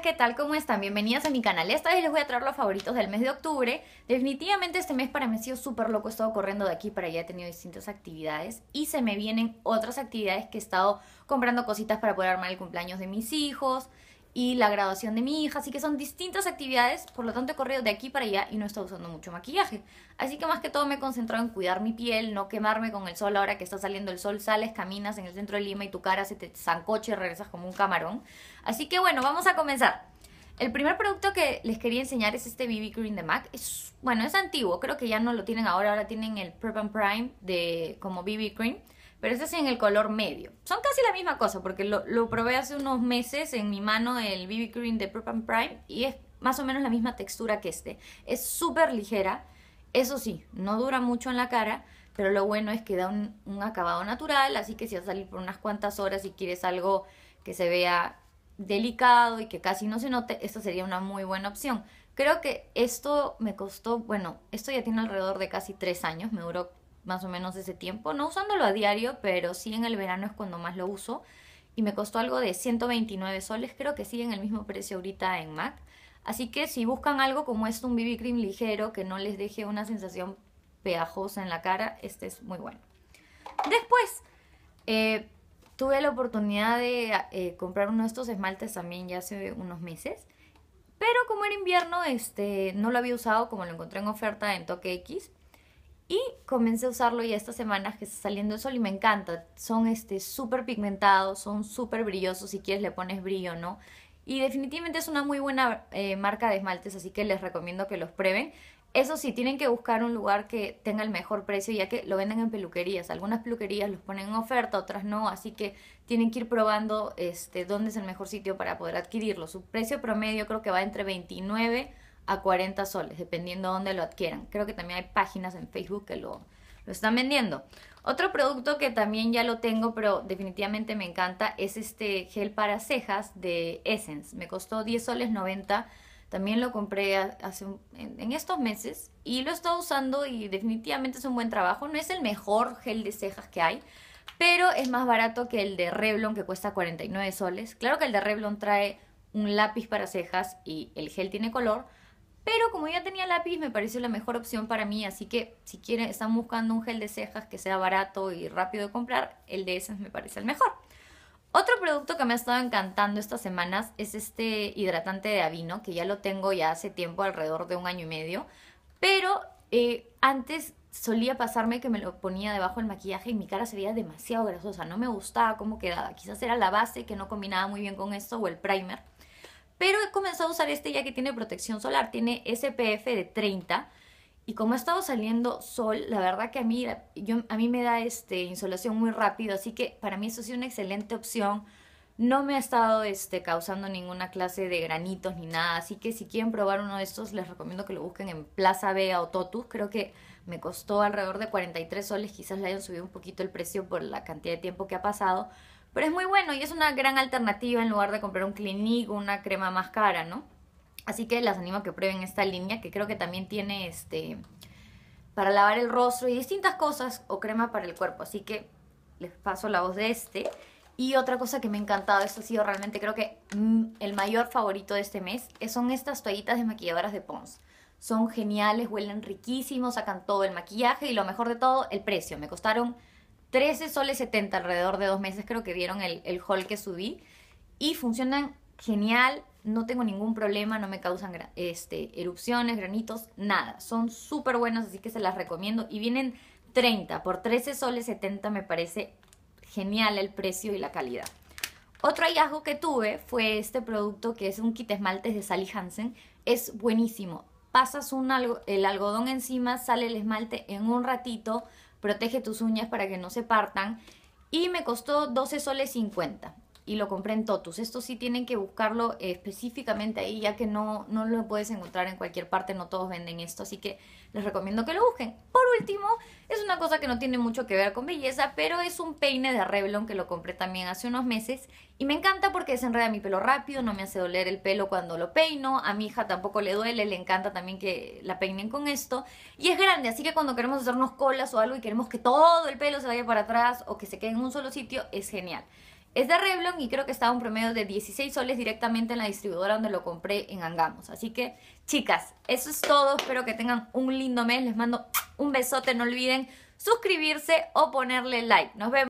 ¿Qué tal? ¿Cómo están? Bienvenidos a mi canal. Esta vez les voy a traer los favoritos del mes de octubre. Definitivamente este mes para mí ha sido súper loco. He estado corriendo de aquí para allá, he tenido distintas actividades y se me vienen otras actividades que he estado comprando cositas para poder armar el cumpleaños de mis hijos y la graduación de mi hija, así que son distintas actividades, por lo tanto he corrido de aquí para allá y no he estado usando mucho maquillaje. Así que más que todo me he concentrado en cuidar mi piel, no quemarme con el sol ahora que está saliendo el sol, sales, caminas en el centro de Lima y tu cara se te zancoche y regresas como un camarón. Así que bueno, vamos a comenzar. El primer producto que les quería enseñar es este BB Cream de MAC. Es, bueno, es antiguo, creo que ya no lo tienen ahora, ahora tienen el Prep and Prime de, como BB Cream, pero este es en el color medio. Son casi la misma cosa porque lo, probé hace unos meses en mi mano el BB Cream de Prep and Prime y es más o menos la misma textura que este. Es súper ligera, eso sí, no dura mucho en la cara, pero lo bueno es que da un, un, acabado natural, así que si vas a salir por unas cuantas horas y quieres algo que se vea delicado y que casi no se note, esta sería una muy buena opción. Creo que esto me costó, bueno, esto ya tiene alrededor de casi tres años, me duró más o menos ese tiempo, no usándolo a diario, pero sí en el verano es cuando más lo uso y me costó algo de 129 soles, creo que sigue en el mismo precio ahorita en MAC. Así que si buscan algo como esto, un BB cream ligero que no les deje una sensación pegajosa en la cara, este es muy bueno. Después, eh, tuve la oportunidad de eh, comprar uno de estos esmaltes también ya hace unos meses. Pero como era invierno, este, no lo había usado como lo encontré en oferta en Toque X. Y comencé a usarlo ya estas semanas que está saliendo el sol y me encanta. Son este súper pigmentados, son súper brillosos. Si quieres le pones brillo, ¿no? Y definitivamente es una muy buena eh, marca de esmaltes, así que les recomiendo que los prueben. Eso sí, tienen que buscar un lugar que tenga el mejor precio, ya que lo venden en peluquerías. Algunas peluquerías los ponen en oferta, otras no, así que tienen que ir probando este, dónde es el mejor sitio para poder adquirirlo. Su precio promedio creo que va entre 29 a 40 soles, dependiendo dónde lo adquieran. Creo que también hay páginas en Facebook que lo, lo están vendiendo. Otro producto que también ya lo tengo, pero definitivamente me encanta, es este gel para cejas de Essence. Me costó 10 soles 90 también lo compré hace en estos meses y lo he estado usando y definitivamente es un buen trabajo. No es el mejor gel de cejas que hay, pero es más barato que el de Revlon que cuesta 49 soles. Claro que el de Revlon trae un lápiz para cejas y el gel tiene color, pero como ya tenía lápiz me pareció la mejor opción para mí, así que si quieren están buscando un gel de cejas que sea barato y rápido de comprar, el de esas me parece el mejor. Otro producto que me ha estado encantando estas semanas es este hidratante de avino, que ya lo tengo ya hace tiempo, alrededor de un año y medio, pero eh, antes solía pasarme que me lo ponía debajo del maquillaje y mi cara se veía demasiado grasosa, no me gustaba cómo quedaba, quizás era la base que no combinaba muy bien con esto o el primer, pero he comenzado a usar este ya que tiene protección solar, tiene SPF de 30, y como ha estado saliendo sol, la verdad que a mí, yo, a mí me da este, insolación muy rápido, así que para mí eso ha sido una excelente opción. No me ha estado este, causando ninguna clase de granitos ni nada, así que si quieren probar uno de estos, les recomiendo que lo busquen en Plaza vea o Totus. Creo que me costó alrededor de 43 soles, quizás le hayan subido un poquito el precio por la cantidad de tiempo que ha pasado, pero es muy bueno y es una gran alternativa en lugar de comprar un Clinique o una crema más cara, ¿no? Así que las animo a que prueben esta línea que creo que también tiene este para lavar el rostro y distintas cosas o crema para el cuerpo. Así que les paso la voz de este. Y otra cosa que me ha encantado, esto ha sido realmente creo que mm, el mayor favorito de este mes, son estas toallitas de maquilladoras de Pons. Son geniales, huelen riquísimos, sacan todo el maquillaje y lo mejor de todo, el precio. Me costaron 13 soles 70 alrededor de dos meses, creo que vieron el, el haul que subí. Y funcionan genial, no tengo ningún problema, no me causan este, erupciones, granitos, nada. Son súper buenas, así que se las recomiendo. Y vienen 30 por 13 soles 70, me parece genial el precio y la calidad. Otro hallazgo que tuve fue este producto que es un kit esmaltes de Sally Hansen. Es buenísimo. Pasas un el algodón encima, sale el esmalte en un ratito, protege tus uñas para que no se partan. Y me costó 12 soles 50 y lo compré en Totus. Esto sí tienen que buscarlo específicamente ahí, ya que no, no lo puedes encontrar en cualquier parte, no todos venden esto, así que les recomiendo que lo busquen. Por último, es una cosa que no tiene mucho que ver con belleza, pero es un peine de Revlon que lo compré también hace unos meses y me encanta porque desenreda mi pelo rápido, no me hace doler el pelo cuando lo peino, a mi hija tampoco le duele, le encanta también que la peinen con esto y es grande, así que cuando queremos hacernos colas o algo y queremos que todo el pelo se vaya para atrás o que se quede en un solo sitio, es genial. Es de Revlon y creo que estaba un promedio de 16 soles directamente en la distribuidora donde lo compré en Angamos. Así que, chicas, eso es todo. Espero que tengan un lindo mes. Les mando un besote. No olviden suscribirse o ponerle like. Nos vemos.